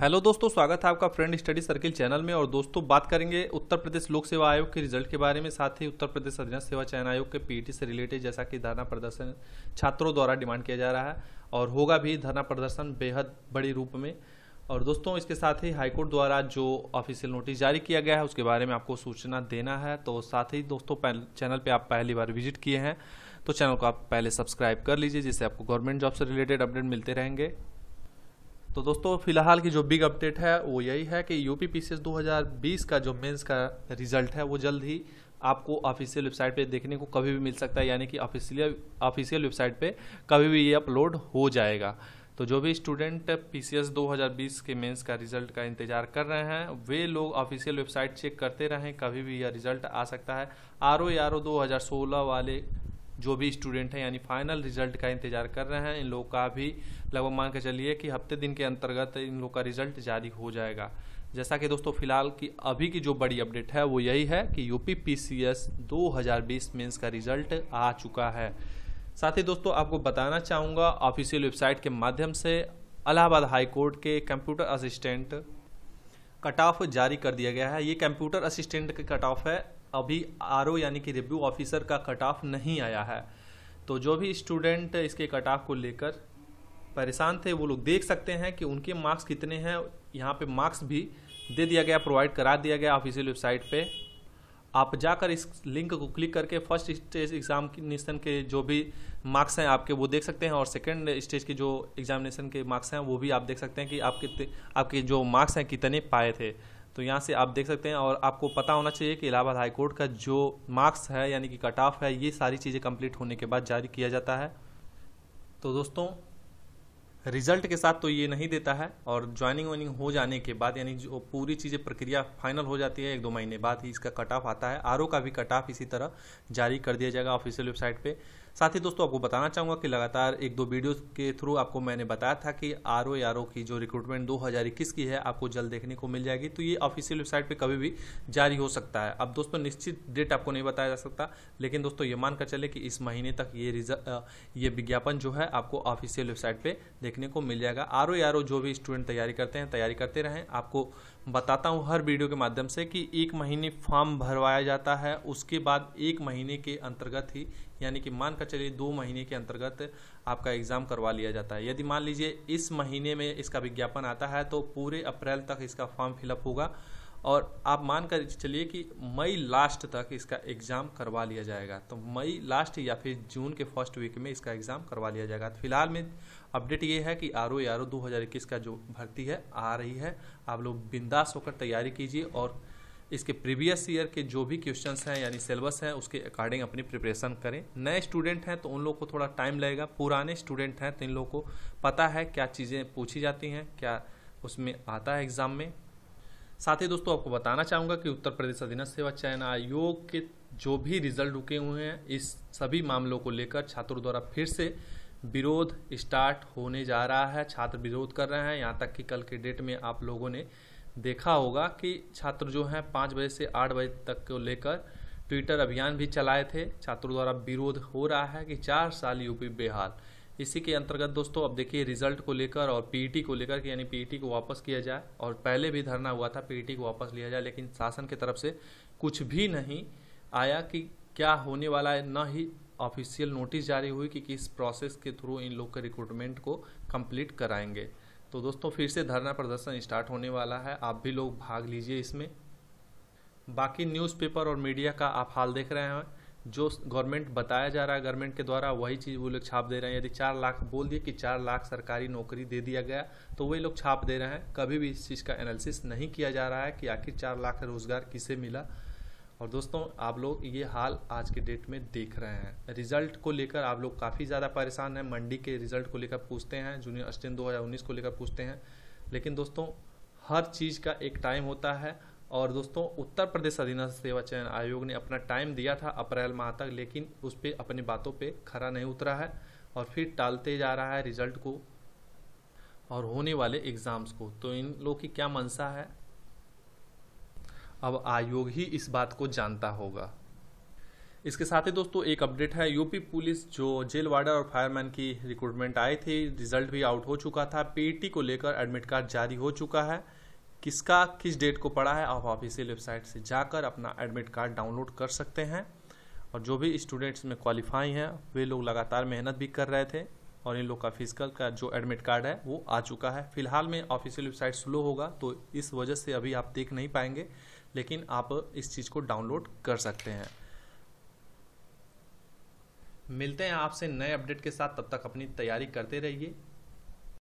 hello दोस्तों स्वागत है आपका फ्रेंड स्टडी सर्किल चैनल में और दोस्तों बात करेंगे उत्तर प्रदेश लोक सेवा आयोग के रिजल्ट के बारे में साथ ही उत्तर प्रदेश अधीनस्थ सेवा चयन आयोग के पीटी से रिलेटेड जैसा कि धरना प्रदर्शन छात्रों द्वारा डिमांड किया जा रहा है और होगा भी धरना प्रदर्शन बेहद बड़ी रूप में और दोस्तों इसके साथ ही हाईकोर्ट द्वारा जो ऑफिशियल नोटिस जारी किया गया है उसके बारे में आपको सूचना देना है तो साथ ही दोस्तों चैनल पर आप पहली बार विजिट किए हैं तो चैनल को आप पहले सब्सक्राइब कर लीजिए जिससे आपको गवर्नमेंट जॉब से रिलेटेड अपडेट मिलते रहेंगे तो दोस्तों फिलहाल की जो बिग अपडेट है वो यही है कि यूपी पी 2020 का जो मेंस का रिजल्ट है वो जल्द ही आपको ऑफिशियल वेबसाइट पे देखने को कभी भी मिल सकता है यानी कि ऑफिशियल ऑफिशियल वेबसाइट पे कभी भी ये अपलोड हो जाएगा तो जो भी स्टूडेंट पी 2020 के मेंस का रिजल्ट का इंतजार कर रहे हैं वे लोग ऑफिशियल वेबसाइट चेक करते रहें कभी भी यह रिजल्ट आ सकता है आर ओ आर ओ दो वाले जो भी स्टूडेंट हैं यानी फाइनल रिजल्ट का इंतजार कर रहे हैं इन लोग का भी लगभग मान के चलिए कि हफ्ते दिन के अंतर्गत इन लोग का रिजल्ट जारी हो जाएगा जैसा कि दोस्तों फिलहाल की अभी की जो बड़ी अपडेट है वो यही है कि यूपी पी सी हजार बीस मेंस का रिजल्ट आ चुका है साथ ही दोस्तों आपको बताना चाहूँगा ऑफिशियल वेबसाइट के माध्यम से इलाहाबाद हाईकोर्ट के कंप्यूटर असिस्टेंट कट ऑफ जारी कर दिया गया है ये कंप्यूटर असिस्टेंट का कट ऑफ है अभी आर यानी कि रिव्यू ऑफिसर का कट ऑफ नहीं आया है तो जो भी स्टूडेंट इसके कट ऑफ को लेकर परेशान थे वो लोग देख सकते हैं कि उनके मार्क्स कितने हैं यहाँ पे मार्क्स भी दे दिया गया प्रोवाइड करा दिया गया ऑफिशियल वेबसाइट पे आप जाकर इस लिंक को क्लिक करके फर्स्ट स्टेज एग्जामिनेशन के जो भी मार्क्स हैं आपके वो देख सकते हैं और सेकंड स्टेज के जो एग्जामिनेशन के मार्क्स हैं वो भी आप देख सकते हैं कि आपके आपके जो मार्क्स हैं कितने पाए थे तो यहाँ से आप देख सकते हैं और आपको पता होना चाहिए कि इलाहाबाद हाईकोर्ट का जो मार्क्स है यानी कि कट ऑफ है ये सारी चीज़ें कंप्लीट होने के बाद जारी किया जाता है तो दोस्तों रिजल्ट के साथ तो ये नहीं देता है और ज्वाइनिंग वाइनिंग हो जाने के बाद यानी जो पूरी चीज़ें प्रक्रिया फाइनल हो जाती है एक दो महीने बाद ही इसका कट ऑफ आता है आर का भी कट ऑफ इसी तरह जारी कर दिया जाएगा ऑफिशियल वेबसाइट पर साथ ही दोस्तों आपको बताना चाहूँगा कि लगातार एक दो वीडियोस के थ्रू आपको मैंने बताया था कि आर ओ आर ओ की जो रिक्रूटमेंट दो हजार इक्कीस की है आपको जल्द देखने को मिल जाएगी तो ये ऑफिशियल वेबसाइट पे कभी भी जारी हो सकता है अब दोस्तों निश्चित डेट आपको नहीं बताया जा सकता लेकिन दोस्तों ये मानकर चले कि इस महीने तक ये ये विज्ञापन जो है आपको ऑफिशियल वेबसाइट पर देखने को मिल जाएगा आर ओ आर ओ जो भी स्टूडेंट तैयारी करते हैं तैयारी करते रहें आपको बताता हूँ हर वीडियो के माध्यम से कि एक महीने फॉर्म भरवाया जाता है उसके बाद एक महीने के अंतर्गत ही यानी कि मान कर चलिए दो महीने के अंतर्गत आपका एग्ज़ाम करवा लिया जाता है यदि मान लीजिए इस महीने में इसका विज्ञापन आता है तो पूरे अप्रैल तक इसका फॉर्म फिलअप होगा और आप मान कर चलिए कि मई लास्ट तक इसका एग्ज़ाम करवा लिया जाएगा तो मई लास्ट या फिर जून के फर्स्ट वीक में इसका एग्ज़ाम करवा लिया जाएगा तो फिलहाल में अपडेट ये है कि आर ओ आर ओ का जो भर्ती है आ रही है आप लोग बिंदास होकर तैयारी कीजिए और इसके प्रीवियस ईयर के जो भी क्वेश्चन हैं यानी सिलेबस हैं उसके अकॉर्डिंग अपनी प्रिपरेशन करें नए स्टूडेंट हैं तो उन लोग को थोड़ा टाइम लगेगा पुराने स्टूडेंट हैं तो इन लोग को पता है क्या चीज़ें पूछी जाती हैं क्या उसमें आता है एग्ज़ाम में साथ ही दोस्तों आपको बताना चाहूँगा कि उत्तर प्रदेश अधीन सेवा चयन आयोग के जो भी रिजल्ट रुके हुए हैं इस सभी मामलों को लेकर छात्रों द्वारा फिर से विरोध स्टार्ट होने जा रहा है छात्र विरोध कर रहे हैं यहाँ तक कि कल के डेट में आप लोगों ने देखा होगा कि छात्र जो हैं पाँच बजे से आठ बजे तक को लेकर ट्विटर अभियान भी चलाए थे छात्रों द्वारा विरोध हो रहा है कि चार साल यूपी बेहाल इसी के अंतर्गत दोस्तों अब देखिए रिजल्ट को लेकर और पीईटी को लेकर कि यानी पीईटी को वापस किया जाए और पहले भी धरना हुआ था पीईटी को वापस लिया जाए लेकिन शासन की तरफ से कुछ भी नहीं आया कि क्या होने वाला है न ही ऑफिशियल नोटिस जारी हुई कि किस प्रोसेस के थ्रू इन लोग के रिक्रूटमेंट को कंप्लीट कराएंगे तो दोस्तों फिर से धरना प्रदर्शन स्टार्ट होने वाला है आप भी लोग भाग लीजिए इसमें बाकी न्यूज़पेपर और मीडिया का आप हाल देख रहे हैं जो गवर्नमेंट बताया जा रहा है गवर्नमेंट के द्वारा वही चीज़ वो लोग छाप दे रहे हैं यदि चार लाख बोल दिए कि चार लाख सरकारी नौकरी दे दिया गया तो वही लोग छाप दे रहे हैं कभी भी इस चीज़ का एनालिसिस नहीं किया जा रहा है कि आखिर चार लाख रोज़गार किसे मिला और दोस्तों आप लोग ये हाल आज के डेट में देख रहे हैं रिजल्ट को लेकर आप लोग काफ़ी ज़्यादा परेशान हैं मंडी के रिजल्ट को लेकर पूछते हैं जूनियर असिस्टेंट दो को लेकर पूछते हैं लेकिन दोस्तों हर चीज़ का एक टाइम होता है और दोस्तों उत्तर प्रदेश अधीनस्थ सेवा चयन आयोग ने अपना टाइम दिया था अप्रैल माह तक लेकिन उस पर अपनी बातों पर खरा नहीं उतरा है और फिर टालते जा रहा है रिजल्ट को और होने वाले एग्ज़ाम्स को तो इन लोग की क्या मंशा है अब आयोग ही इस बात को जानता होगा इसके साथ ही दोस्तों एक अपडेट है यूपी पुलिस जो जेल वार्डर और फायरमैन की रिक्रूटमेंट आई थी रिजल्ट भी आउट हो चुका था पीटी को लेकर एडमिट कार्ड जारी हो चुका है किसका किस डेट को पड़ा है आप ऑफिशियल वेबसाइट से जाकर अपना एडमिट कार्ड डाउनलोड कर सकते हैं और जो भी स्टूडेंट्स में क्वालिफाई हैं वे लोग लगातार मेहनत भी कर रहे थे और इन लोग का फिजिकल का जो एडमिट कार्ड है वो आ चुका है फिलहाल में ऑफिशियल वेबसाइट स्लो होगा तो इस वजह से अभी आप देख नहीं पाएंगे लेकिन आप इस चीज़ को डाउनलोड कर सकते हैं मिलते हैं आपसे नए अपडेट के साथ तब तक अपनी तैयारी करते रहिए